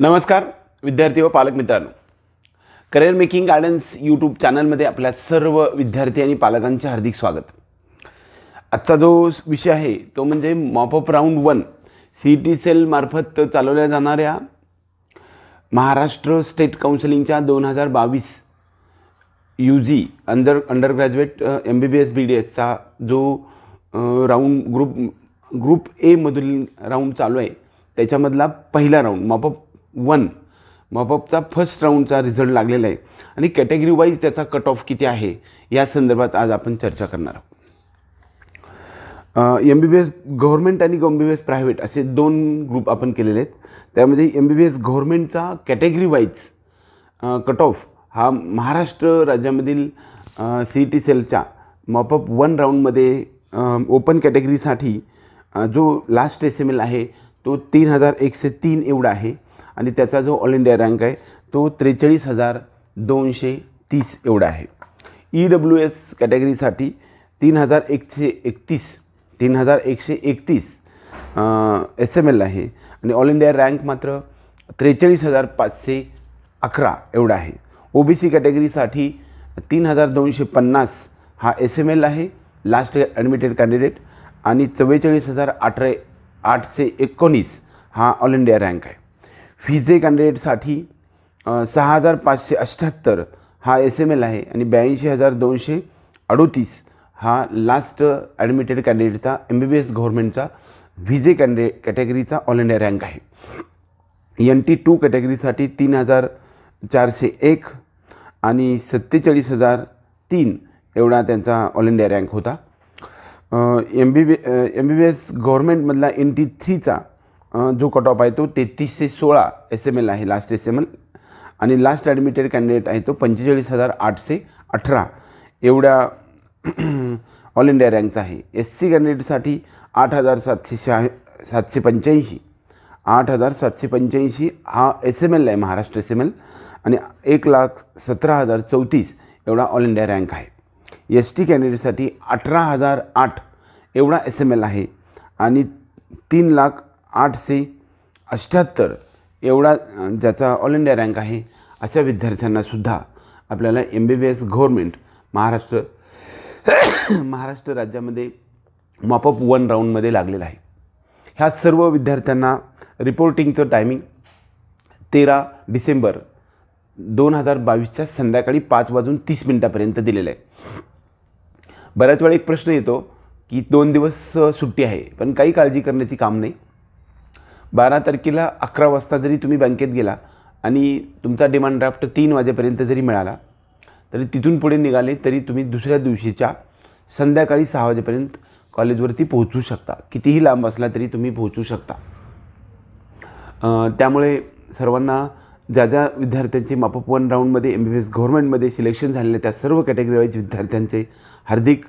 नमस्कार विद्यार्थी व पालक मित्रांनो करिअर मेकिंग गार्डन्स यूट्यूब चॅनलमध्ये आपल्या सर्व विद्यार्थी आणि पालकांचे हार्दिक स्वागत आजचा जो विषय आहे तो म्हणजे mop up round one C T सेलमार्फत चालवल्या जाणाऱ्या महाराष्ट्र स्टेट काउन्सिलिंगच्या दोन हजार बावीस U G under under graduate M B B S B D एसचा जो राऊंड ग्रुप ग्रुप एमधील राऊंड चालू आहे त्याच्यामधला पहिला राऊंड मॉपअप वन मॉपअपचा फर्स्ट राऊंडचा रिझल्ट लागलेला आहे आणि कॅटेगरी वाईज त्याचा कट ऑफ किती आहे या संदर्भात आज आपण चर्चा करणार आहोत M B B S government आणि M B B S private असे दोन ग्रुप आपण केलेले आहेत त्यामध्ये एम बी बी एस गव्हर्मेंटचा कॅटेगरी वाईज कट ऑफ हा महाराष्ट्र राज्यामधील सी टी सेलच्या मॉपअप वन राऊंडमध्ये ओपन कॅटेगरीसाठी जो लास्ट एस एम एल आहे तो तीन हजार एकशे तीन एवढा आहे आणि त्याचा जो ऑल इंडिया रँक आहे तो त्रेचाळीस हजार दोनशे तीस एवढा आहे ई डब्ल्यू एस कॅटेगरीसाठी तीन हजार एकशे एकतीस तीन हजार एकशे एकतीस एस एम एल आहे आणि ऑल इंडिया रँक मात्र त्रेचाळीस हजार पाचशे अकरा एवढा आहे ओ बी सी कॅटेगरीसाठी तीन हजार दोनशे पन्नास हा एस एम एल आहे लास्ट ॲडमिटेड कॅन्डिडेट आणि चव्वेचाळीस हजार अठरा आठशे एकोणीस हा ऑल इंडिया रँक आहे व्हिजे कॅन्डिडेटसाठी सहा हजार पाचशे अठ्ठ्याहत्तर हा एस एम एल आहे आणि ब्याऐंशी हजार दोनशे अडोतीस हा लास्ट ॲडमिटेड कॅन्डिडेटचा एम बी बी एस गव्हर्नमेंटचा व्हिजे कॅन्डे कॅटेगरीचा ऑल इंडिया रँक आहे एन टी टू कॅटेगरीसाठी तीन हजार चारशे एक आणि सत्तेचाळीस हजार तीन एवढा त्यांचा ऑल इंडिया रँक होता M B B M B B S गव्हर्मेंटमधला एन टी थ्रीचा जो कट ऑफ आहे तो तेहतीसशे सोळा एस एम एल आहे लास्ट एस एम एल आणि लास्ट ॲडमिटेड कॅन्डिडेट आहे तो पंचेचाळीस हजार आठशे अठरा एवढ्या ऑल इंडिया रँकचा आहे एस सी कॅन्डिडेटसाठी आठ हजार सातशे शहा सातशे पंच्याऐंशी आठ हजार सातशे पंच्याऐंशी हा एस एम एल आहे महाराष्ट्र एस एम एल आणि एक लाख सतरा हजार चौतीस एवढा ऑल इंडिया रँक आहे एस टी कॅन्डिडेटसाठी अठरा हजार आठ एवढा एस एम एल आहे आणि तीन लाख आठशे अष्ट्याहत्तर एवढा ज्याचा ऑल इंडिया रँक आहे अशा विद्यार्थ्यांनासुद्धा आपल्याला M B B S government Maharashtra Maharashtra राज्यामध्ये मॉपअप वन राऊंडमध्ये लागलेला आहे ह्या सर्व विद्यार्थ्यांना रिपोर्टिंगचं टायमिंग तेरा डिसेंबर दोन हजार बावीसच्या संध्याकाळी पाच वाजून तीस मिनिटापर्यंत दिलेलं आहे बऱ्याच वेळा एक प्रश्न येतो की दोन दिवस सुट्टी आहे पण काही काळजी करण्याची काम नाही बारा तारखेला अकरा वाजता जरी तुम्ही बँकेत गेला आणि तुमचा डिमांड ड्राफ्ट तीन वाजेपर्यंत जरी मिळाला तरी तिथून पुढे निघाले तरी तुम्ही दुसऱ्या दिवशीच्या संध्याकाळी सहा वाजेपर्यंत कॉलेजवरती पोहोचू शकता कितीही लांब असला तरी तुम्ही पोहोचू शकता त्यामुळे सर्वांना ज्या ज्या विद्यार्थ्यांचे मापप वन राऊंडमध्ये एम बी बी एस गव्हर्मेंटमध्ये सिलेक्शन झालेले त्या सर्व कॅटेगरीवाईज विद्यार्थ्यांचे हार्दिक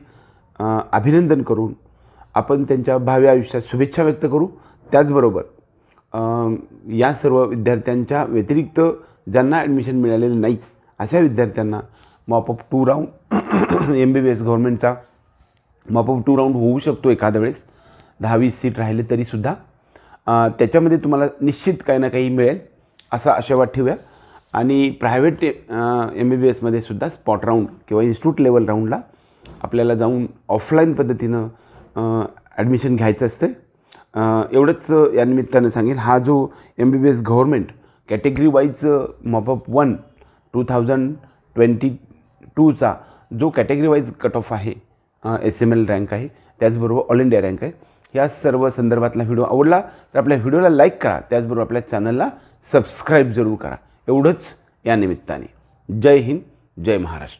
अभिनंदन करून आपण त्यांच्या भावी आयुष्यात शुभेच्छा व्यक्त करू त्याचबरोबर या सर्व विद्यार्थ्यांच्या व्यतिरिक्त ज्यांना ॲडमिशन मिळालेलं नाही अशा विद्यार्थ्यांना mop up two round M B B S गव्हर्नमेंटचा मॉपअप टू राऊंड होऊ शकतो एखाद्या वेळेस दहावीस सीट राहिले तरीसुद्धा त्याच्यामध्ये तुम्हाला निश्चित काही ना काही मिळेल असा आशावाद ठेवूया आणि प्रायव्हेट एम बी बी एसमध्ये सुद्धा स्पॉट राऊंड किंवा इन्स्टिट्यूट लेवल राऊंडला आपल्याला जाऊन ऑफलाईन पद्धतीनं ॲडमिशन घ्यायचं असते एवढंच या निमित्तानं सांगेल हा जो M B B S government category wise mop up one two thousand twenty टूचा जो कॅटेगरी वाईज कट ऑफ आहे एस एम एल रँक आहे त्याचबरोबर ऑल इंडिया रँक आहे या सर्व संदर्भातला व्हिडिओ आवडला तर आपल्या व्हिडिओला लाईक करा त्याचबरोबर आपल्या चॅनलला सबस्क्राईब जरूर करा एवढंच या निमित्ताने जय हिंद जय महाराष्ट्र